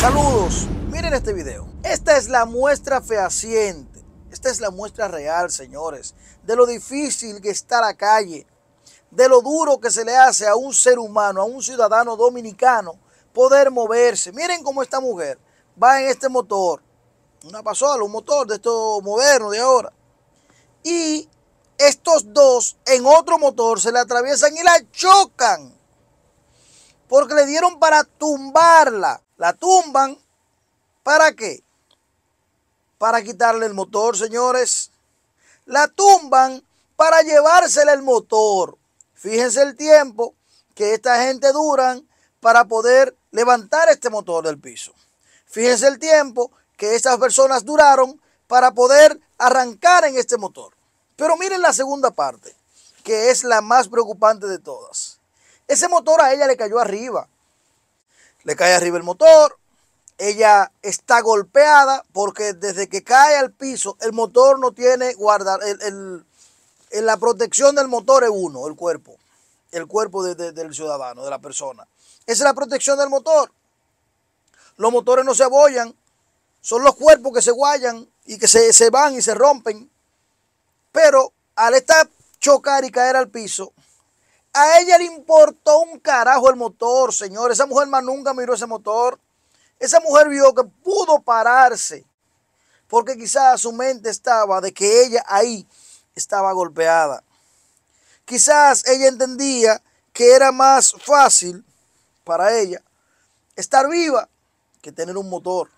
Saludos, miren este video. Esta es la muestra fehaciente, esta es la muestra real, señores, de lo difícil que está la calle, de lo duro que se le hace a un ser humano, a un ciudadano dominicano, poder moverse. Miren cómo esta mujer va en este motor, una pasola, un motor de estos modernos de ahora. Y estos dos en otro motor se le atraviesan y la chocan. Porque le dieron para tumbarla. La tumban. ¿Para qué? Para quitarle el motor, señores. La tumban para llevársele el motor. Fíjense el tiempo que esta gente duran para poder levantar este motor del piso. Fíjense el tiempo que estas personas duraron para poder arrancar en este motor. Pero miren la segunda parte, que es la más preocupante de todas. Ese motor a ella le cayó arriba le cae arriba el motor, ella está golpeada porque desde que cae al piso el motor no tiene guardar, el, la protección del motor es uno, el cuerpo, el cuerpo del ciudadano, de la persona. Esa es la protección del motor. Los motores no se abollan, son los cuerpos que se guayan y que se, se van y se rompen. Pero al estar chocar y caer al piso, a ella le importó un carajo el motor, señor. Esa mujer más nunca miró ese motor. Esa mujer vio que pudo pararse. Porque quizás su mente estaba de que ella ahí estaba golpeada. Quizás ella entendía que era más fácil para ella estar viva que tener un motor.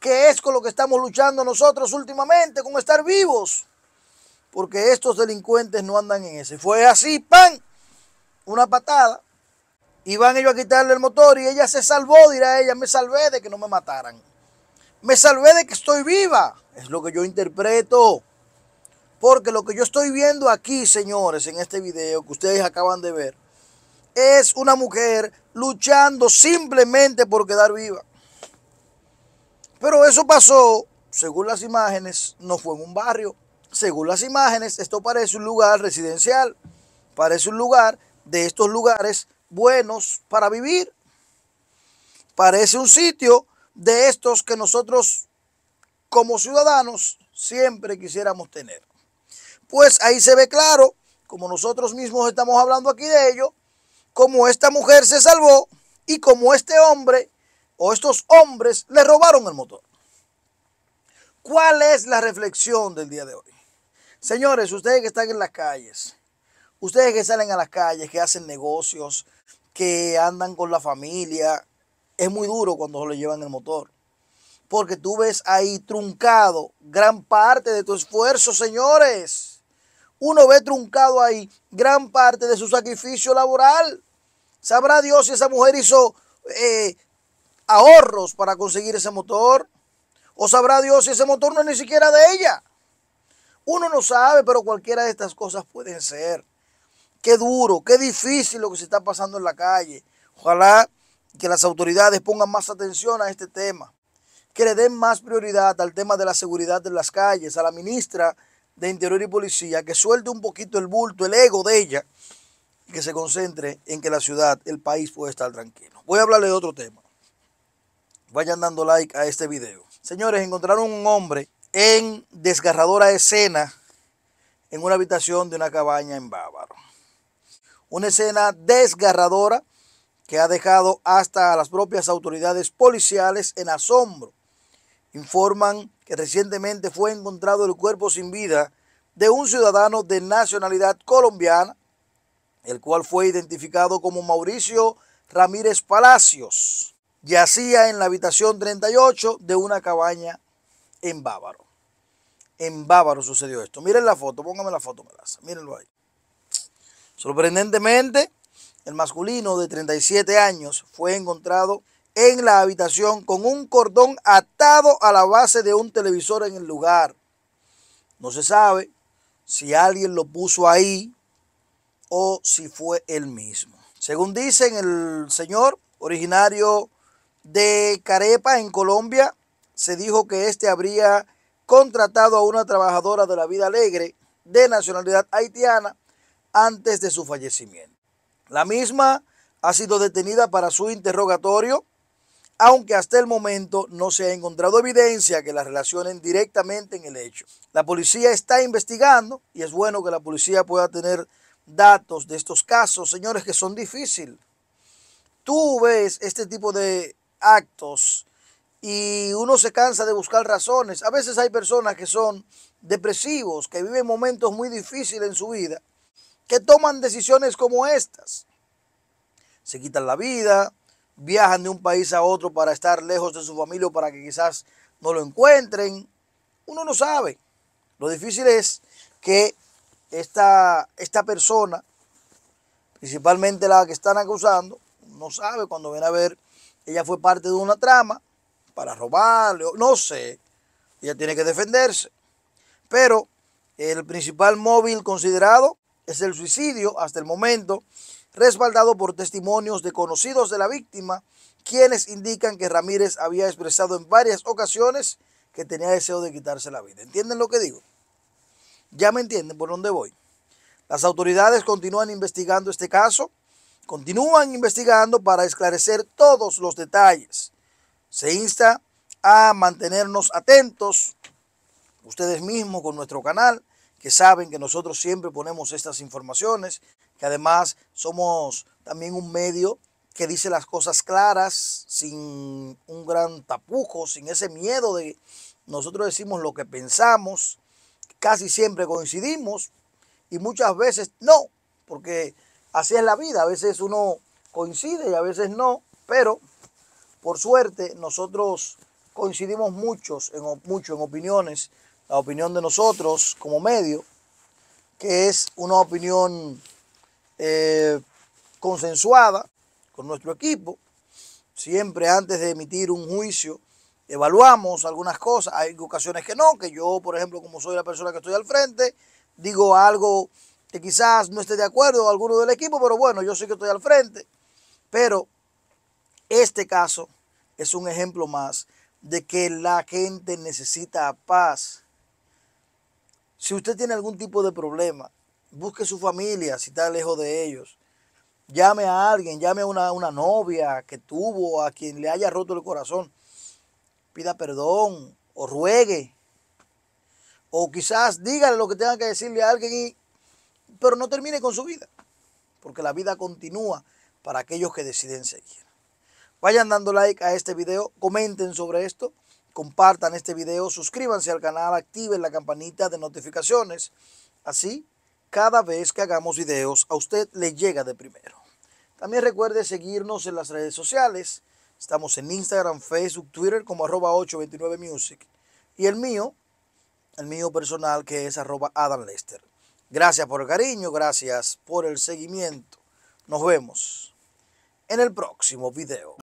Que es con lo que estamos luchando nosotros últimamente, con estar vivos. Porque estos delincuentes no andan en ese. Fue así, pan una patada y van ellos a quitarle el motor y ella se salvó, dirá ella, me salvé de que no me mataran. Me salvé de que estoy viva, es lo que yo interpreto. Porque lo que yo estoy viendo aquí, señores, en este video que ustedes acaban de ver, es una mujer luchando simplemente por quedar viva. Pero eso pasó, según las imágenes, no fue en un barrio. Según las imágenes, esto parece un lugar residencial. Parece un lugar de estos lugares buenos para vivir. Parece un sitio de estos que nosotros como ciudadanos siempre quisiéramos tener. Pues ahí se ve claro, como nosotros mismos estamos hablando aquí de ello, cómo esta mujer se salvó y cómo este hombre o estos hombres le robaron el motor. ¿Cuál es la reflexión del día de hoy? Señores, ustedes que están en las calles, Ustedes que salen a las calles, que hacen negocios, que andan con la familia, es muy duro cuando le llevan el motor. Porque tú ves ahí truncado gran parte de tu esfuerzo, señores. Uno ve truncado ahí gran parte de su sacrificio laboral. Sabrá Dios si esa mujer hizo eh, ahorros para conseguir ese motor. O sabrá Dios si ese motor no es ni siquiera de ella. Uno no sabe, pero cualquiera de estas cosas pueden ser. Qué duro, qué difícil lo que se está pasando en la calle. Ojalá que las autoridades pongan más atención a este tema, que le den más prioridad al tema de la seguridad de las calles, a la ministra de Interior y Policía, que suelte un poquito el bulto, el ego de ella, que se concentre en que la ciudad, el país pueda estar tranquilo. Voy a hablarle de otro tema. Vayan dando like a este video. Señores, encontraron un hombre en desgarradora escena en una habitación de una cabaña en Bávaro. Una escena desgarradora que ha dejado hasta a las propias autoridades policiales en asombro. Informan que recientemente fue encontrado el cuerpo sin vida de un ciudadano de nacionalidad colombiana, el cual fue identificado como Mauricio Ramírez Palacios. Yacía en la habitación 38 de una cabaña en Bávaro. En Bávaro sucedió esto. Miren la foto, pónganme la foto, Melaza. Mírenlo ahí. Sorprendentemente, el masculino de 37 años fue encontrado en la habitación con un cordón atado a la base de un televisor en el lugar. No se sabe si alguien lo puso ahí o si fue él mismo. Según dicen, el señor originario de Carepa, en Colombia, se dijo que este habría contratado a una trabajadora de la vida alegre de nacionalidad haitiana antes de su fallecimiento. La misma ha sido detenida para su interrogatorio, aunque hasta el momento no se ha encontrado evidencia que la relacionen directamente en el hecho. La policía está investigando y es bueno que la policía pueda tener datos de estos casos, señores, que son difíciles. Tú ves este tipo de actos y uno se cansa de buscar razones. A veces hay personas que son depresivos, que viven momentos muy difíciles en su vida que toman decisiones como estas. Se quitan la vida, viajan de un país a otro para estar lejos de su familia para que quizás no lo encuentren. Uno no sabe. Lo difícil es que esta, esta persona, principalmente la que están acusando, no sabe cuando viene a ver, ella fue parte de una trama para robarle, no sé, ella tiene que defenderse. Pero el principal móvil considerado es el suicidio hasta el momento, respaldado por testimonios de conocidos de la víctima, quienes indican que Ramírez había expresado en varias ocasiones que tenía deseo de quitarse la vida. ¿Entienden lo que digo? Ya me entienden por dónde voy. Las autoridades continúan investigando este caso, continúan investigando para esclarecer todos los detalles. Se insta a mantenernos atentos, ustedes mismos con nuestro canal, saben que nosotros siempre ponemos estas informaciones, que además somos también un medio que dice las cosas claras, sin un gran tapujo, sin ese miedo de nosotros decimos lo que pensamos, casi siempre coincidimos y muchas veces no, porque así es la vida, a veces uno coincide y a veces no, pero por suerte nosotros coincidimos muchos en, mucho en opiniones la opinión de nosotros como medio, que es una opinión eh, consensuada con nuestro equipo. Siempre antes de emitir un juicio, evaluamos algunas cosas. Hay ocasiones que no, que yo, por ejemplo, como soy la persona que estoy al frente, digo algo que quizás no esté de acuerdo alguno del equipo, pero bueno, yo sé que estoy al frente. Pero este caso es un ejemplo más de que la gente necesita paz. Si usted tiene algún tipo de problema, busque su familia si está lejos de ellos. Llame a alguien, llame a una, novia que tuvo, a quien le haya roto el corazón. Pida perdón o ruegue. O quizás dígale lo que tenga que decirle a alguien, pero no termine con su vida. Porque la vida continúa para aquellos que deciden seguir. Vayan dando like a este video, comenten sobre esto compartan este video, suscríbanse al canal, activen la campanita de notificaciones. Así, cada vez que hagamos videos, a usted le llega de primero. También recuerde seguirnos en las redes sociales. Estamos en Instagram, Facebook, Twitter como arroba 829music. Y el mío, el mío personal que es arroba Gracias por el cariño, gracias por el seguimiento. Nos vemos en el próximo video.